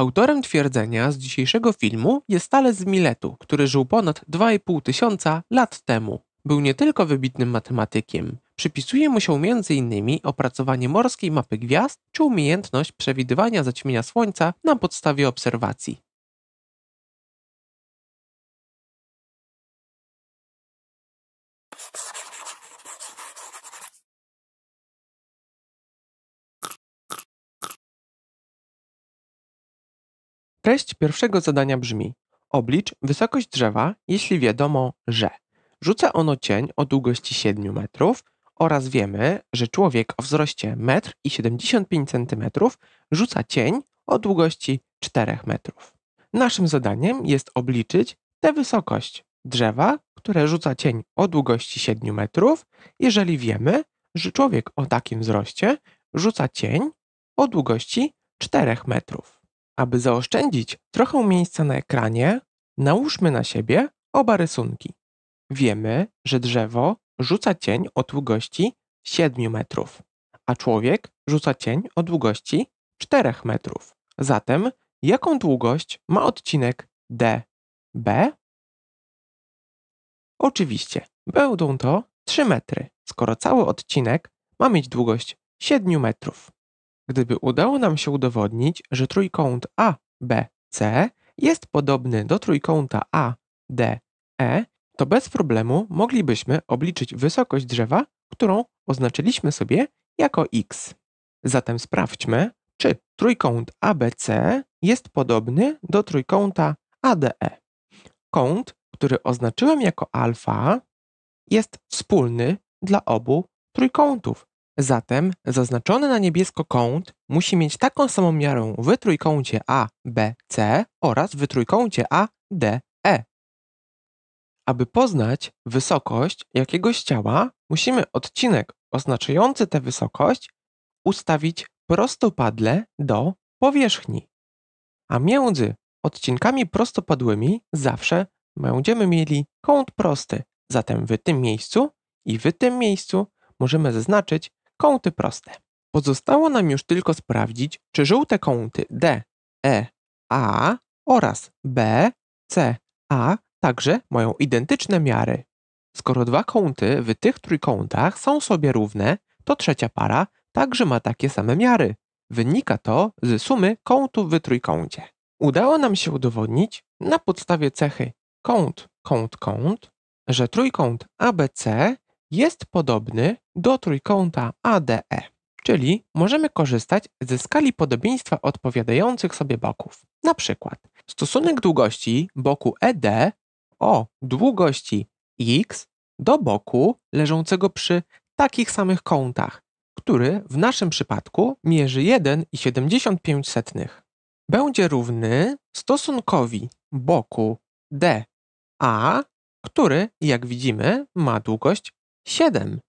Autorem twierdzenia z dzisiejszego filmu jest Thales z Miletu, który żył ponad 2,5 tysiąca lat temu. Był nie tylko wybitnym matematykiem. Przypisuje mu się m.in. opracowanie morskiej mapy gwiazd czy umiejętność przewidywania zaćmienia Słońca na podstawie obserwacji. Treść pierwszego zadania brzmi: oblicz wysokość drzewa, jeśli wiadomo, że rzuca ono cień o długości 7 metrów oraz wiemy, że człowiek o wzroście 1,75 m rzuca cień o długości 4 metrów. Naszym zadaniem jest obliczyć tę wysokość drzewa, które rzuca cień o długości 7 metrów, jeżeli wiemy, że człowiek o takim wzroście rzuca cień o długości 4 metrów. Aby zaoszczędzić trochę miejsca na ekranie, nałóżmy na siebie oba rysunki. Wiemy, że drzewo rzuca cień o długości 7 metrów, a człowiek rzuca cień o długości 4 metrów. Zatem jaką długość ma odcinek DB? Oczywiście, będą to 3 metry, skoro cały odcinek ma mieć długość 7 metrów. Gdyby udało nam się udowodnić, że trójkąt ABC jest podobny do trójkąta ADE, to bez problemu moglibyśmy obliczyć wysokość drzewa, którą oznaczyliśmy sobie jako x. Zatem sprawdźmy, czy trójkąt ABC jest podobny do trójkąta ADE. Kąt, który oznaczyłem jako alfa, jest wspólny dla obu trójkątów, Zatem zaznaczony na niebiesko kąt musi mieć taką samą miarę w trójkącie ABC oraz w trójkącie ADE. Aby poznać wysokość jakiegoś ciała, musimy odcinek oznaczający tę wysokość ustawić prostopadle do powierzchni. A między odcinkami prostopadłymi zawsze będziemy mieli kąt prosty, zatem w tym miejscu i w tym miejscu możemy zaznaczyć kąty proste. Pozostało nam już tylko sprawdzić, czy żółte kąty D, E, A oraz B, C, A także mają identyczne miary. Skoro dwa kąty w tych trójkątach są sobie równe, to trzecia para także ma takie same miary. Wynika to z sumy kątów w trójkącie. Udało nam się udowodnić na podstawie cechy kąt, kąt, kąt, że trójkąt ABC jest podobny do trójkąta ADE, czyli możemy korzystać ze skali podobieństwa odpowiadających sobie boków. Na przykład stosunek długości boku ED o długości X do boku leżącego przy takich samych kątach, który w naszym przypadku mierzy 1,75. Będzie równy stosunkowi boku DA, który, jak widzimy, ma długość 7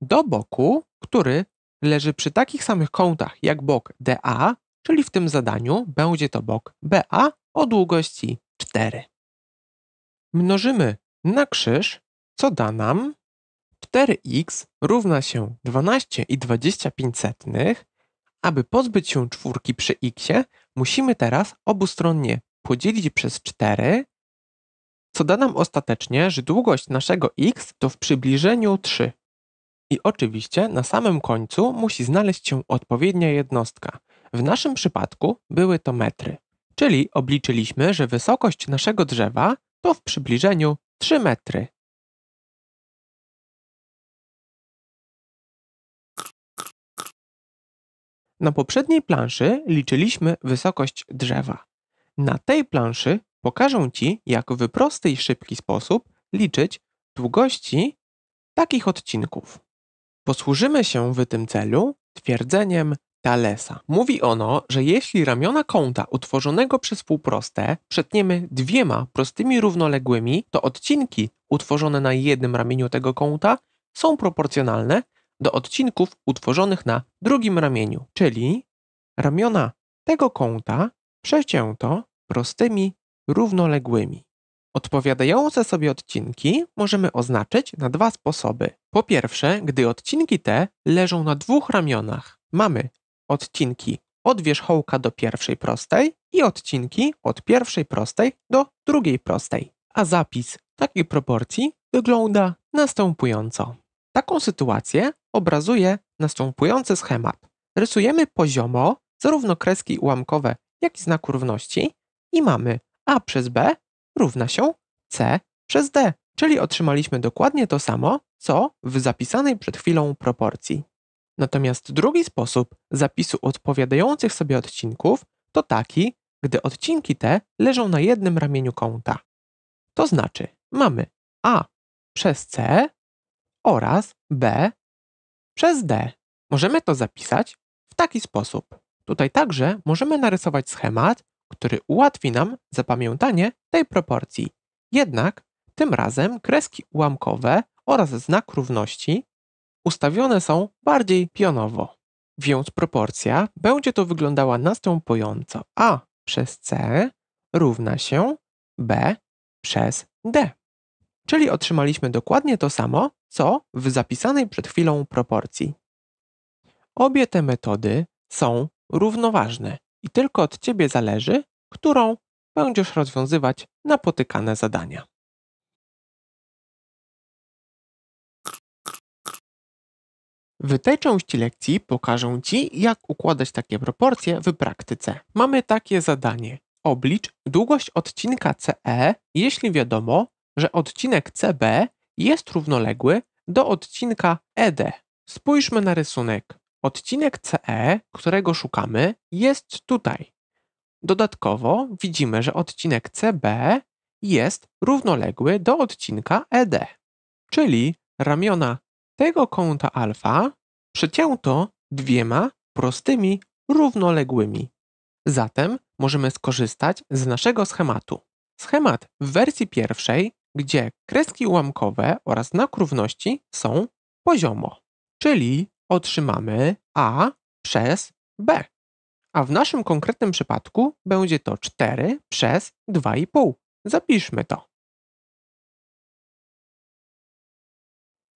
do boku, który leży przy takich samych kątach jak bok DA, czyli w tym zadaniu będzie to bok BA o długości 4. Mnożymy na krzyż, co da nam 4x równa się 12 i 25 Aby pozbyć się czwórki przy x, musimy teraz obustronnie podzielić przez 4, co da nam ostatecznie, że długość naszego x to w przybliżeniu 3. I oczywiście na samym końcu musi znaleźć się odpowiednia jednostka. W naszym przypadku były to metry. Czyli obliczyliśmy, że wysokość naszego drzewa to w przybliżeniu 3 metry. Na poprzedniej planszy liczyliśmy wysokość drzewa. Na tej planszy pokażę Ci, jak w prosty i szybki sposób liczyć długości takich odcinków. Posłużymy się w tym celu twierdzeniem Talesa. Mówi ono, że jeśli ramiona kąta utworzonego przez półproste przetniemy dwiema prostymi równoległymi, to odcinki utworzone na jednym ramieniu tego kąta są proporcjonalne do odcinków utworzonych na drugim ramieniu, czyli ramiona tego kąta przecięto prostymi równoległymi. Odpowiadające sobie odcinki możemy oznaczyć na dwa sposoby. Po pierwsze, gdy odcinki te leżą na dwóch ramionach, mamy odcinki od wierzchołka do pierwszej prostej i odcinki od pierwszej prostej do drugiej prostej. A zapis takiej proporcji wygląda następująco. Taką sytuację obrazuje następujący schemat. Rysujemy poziomo zarówno kreski ułamkowe, jak i znak równości i mamy a przez b równa się C przez D, czyli otrzymaliśmy dokładnie to samo, co w zapisanej przed chwilą proporcji. Natomiast drugi sposób zapisu odpowiadających sobie odcinków to taki, gdy odcinki te leżą na jednym ramieniu kąta. To znaczy mamy A przez C oraz B przez D. Możemy to zapisać w taki sposób. Tutaj także możemy narysować schemat, który ułatwi nam zapamiętanie tej proporcji. Jednak tym razem kreski ułamkowe oraz znak równości ustawione są bardziej pionowo. Więc proporcja będzie to wyglądała następująco. A przez C równa się B przez D. Czyli otrzymaliśmy dokładnie to samo, co w zapisanej przed chwilą proporcji. Obie te metody są równoważne, i tylko od Ciebie zależy, którą będziesz rozwiązywać napotykane zadania. W tej części lekcji pokażę Ci, jak układać takie proporcje w praktyce. Mamy takie zadanie. Oblicz długość odcinka CE, jeśli wiadomo, że odcinek CB jest równoległy do odcinka ED. Spójrzmy na rysunek. Odcinek CE, którego szukamy, jest tutaj. Dodatkowo widzimy, że odcinek CB jest równoległy do odcinka ED, czyli ramiona tego kąta alfa przecięto dwiema prostymi równoległymi. Zatem możemy skorzystać z naszego schematu. Schemat w wersji pierwszej, gdzie kreski ułamkowe oraz znak równości są poziomo, czyli otrzymamy A przez B. A w naszym konkretnym przypadku będzie to 4 przez 2,5. Zapiszmy to.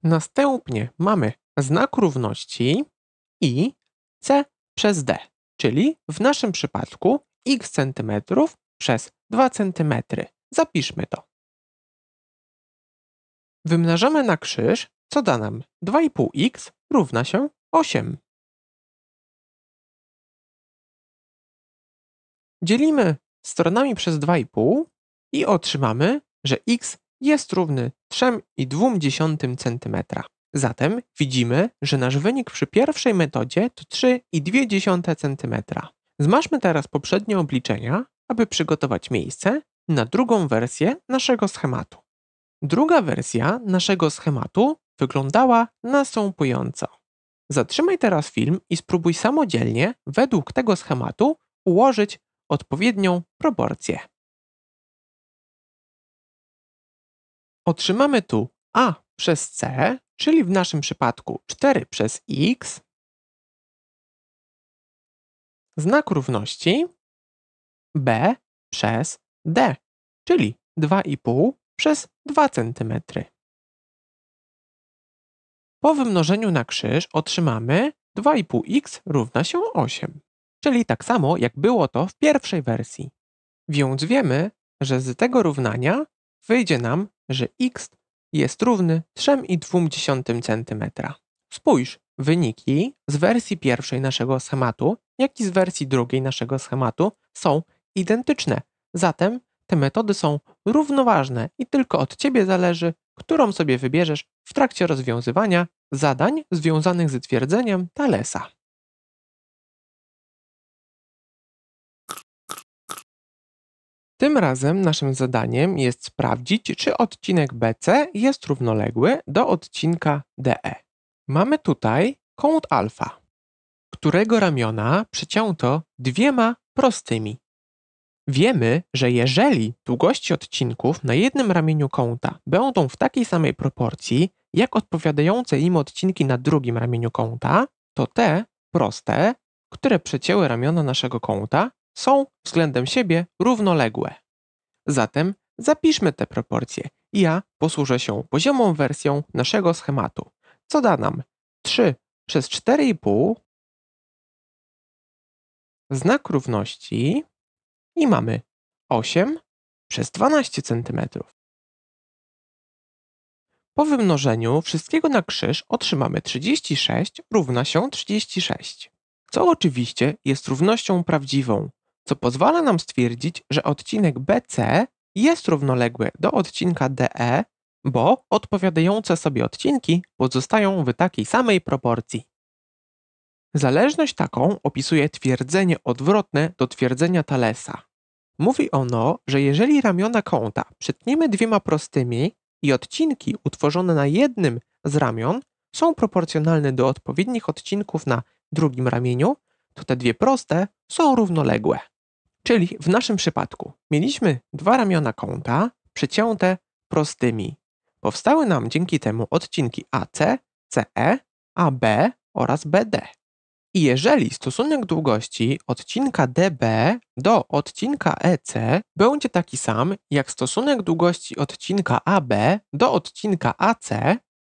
Następnie mamy znak równości i C przez D, czyli w naszym przypadku x centymetrów przez 2 cm. Zapiszmy to. Wymnażamy na krzyż co da nam 2,5x równa się 8. Dzielimy stronami przez 2,5 i otrzymamy, że x jest równy 3,2 cm. Zatem widzimy, że nasz wynik przy pierwszej metodzie to 3,2 cm. Zmażmy teraz poprzednie obliczenia, aby przygotować miejsce na drugą wersję naszego schematu. Druga wersja naszego schematu wyglądała następująco. Zatrzymaj teraz film i spróbuj samodzielnie, według tego schematu, ułożyć odpowiednią proporcję. Otrzymamy tu A przez C, czyli w naszym przypadku 4 przez X, znak równości B przez D, czyli 2,5 przez 2 cm. Po wymnożeniu na krzyż otrzymamy 2,5x równa się 8, czyli tak samo jak było to w pierwszej wersji. Więc wiemy, że z tego równania wyjdzie nam, że x jest równy 3,2 cm. Spójrz, wyniki z wersji pierwszej naszego schematu, jak i z wersji drugiej naszego schematu są identyczne. Zatem te metody są równoważne i tylko od Ciebie zależy, którą sobie wybierzesz w trakcie rozwiązywania zadań związanych z twierdzeniem Talesa. Tym razem naszym zadaniem jest sprawdzić, czy odcinek BC jest równoległy do odcinka DE. Mamy tutaj kąt alfa, którego ramiona przycięto dwiema prostymi Wiemy, że jeżeli długości odcinków na jednym ramieniu kąta będą w takiej samej proporcji, jak odpowiadające im odcinki na drugim ramieniu kąta, to te proste, które przecięły ramiona naszego kąta, są względem siebie równoległe. Zatem zapiszmy te proporcje. Ja posłużę się poziomą wersją naszego schematu, co da nam 3 przez 4,5 znak równości i mamy 8 przez 12 cm. Po wymnożeniu wszystkiego na krzyż otrzymamy 36 równa się 36, co oczywiście jest równością prawdziwą, co pozwala nam stwierdzić, że odcinek BC jest równoległy do odcinka DE, bo odpowiadające sobie odcinki pozostają w takiej samej proporcji. Zależność taką opisuje twierdzenie odwrotne do twierdzenia Talesa. Mówi ono, że jeżeli ramiona kąta przetniemy dwiema prostymi i odcinki utworzone na jednym z ramion są proporcjonalne do odpowiednich odcinków na drugim ramieniu, to te dwie proste są równoległe. Czyli w naszym przypadku mieliśmy dwa ramiona kąta przycięte prostymi. Powstały nam dzięki temu odcinki AC, CE, AB oraz BD. I jeżeli stosunek długości odcinka DB do odcinka EC będzie taki sam jak stosunek długości odcinka AB do odcinka AC,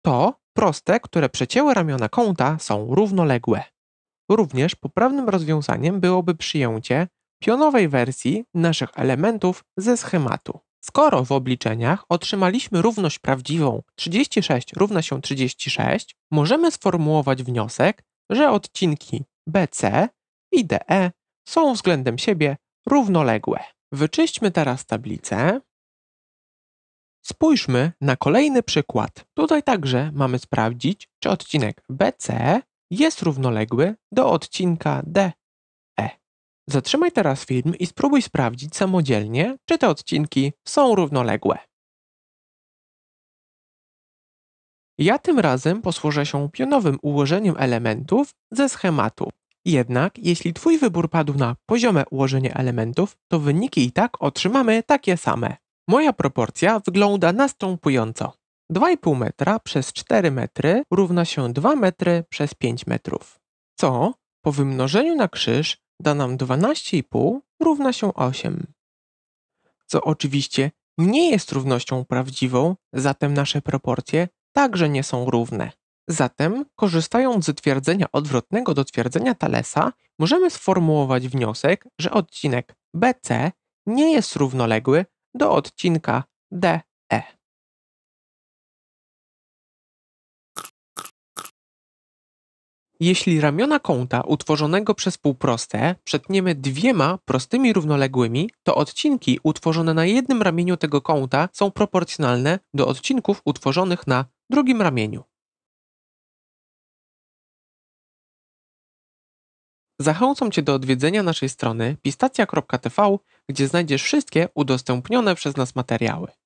to proste, które przecięły ramiona kąta są równoległe. Również poprawnym rozwiązaniem byłoby przyjęcie pionowej wersji naszych elementów ze schematu. Skoro w obliczeniach otrzymaliśmy równość prawdziwą 36 równa się 36, możemy sformułować wniosek, że odcinki BC i DE są względem siebie równoległe. Wyczyśćmy teraz tablicę. Spójrzmy na kolejny przykład. Tutaj także mamy sprawdzić, czy odcinek BC jest równoległy do odcinka DE. Zatrzymaj teraz film i spróbuj sprawdzić samodzielnie, czy te odcinki są równoległe. Ja tym razem posłużę się pionowym ułożeniem elementów ze schematu. Jednak jeśli Twój wybór padł na poziome ułożenie elementów, to wyniki i tak otrzymamy takie same. Moja proporcja wygląda następująco. 2,5 metra przez 4 metry równa się 2 metry przez 5 metrów, co po wymnożeniu na krzyż da nam 12,5 równa się 8. Co oczywiście nie jest równością prawdziwą, zatem nasze proporcje także nie są równe. Zatem, korzystając z twierdzenia odwrotnego do twierdzenia Talesa, możemy sformułować wniosek, że odcinek BC nie jest równoległy do odcinka DE. Jeśli ramiona kąta utworzonego przez półproste przetniemy dwiema prostymi równoległymi, to odcinki utworzone na jednym ramieniu tego kąta są proporcjonalne do odcinków utworzonych na drugim ramieniu. Zachęcam Cię do odwiedzenia naszej strony pistacja.tv, gdzie znajdziesz wszystkie udostępnione przez nas materiały.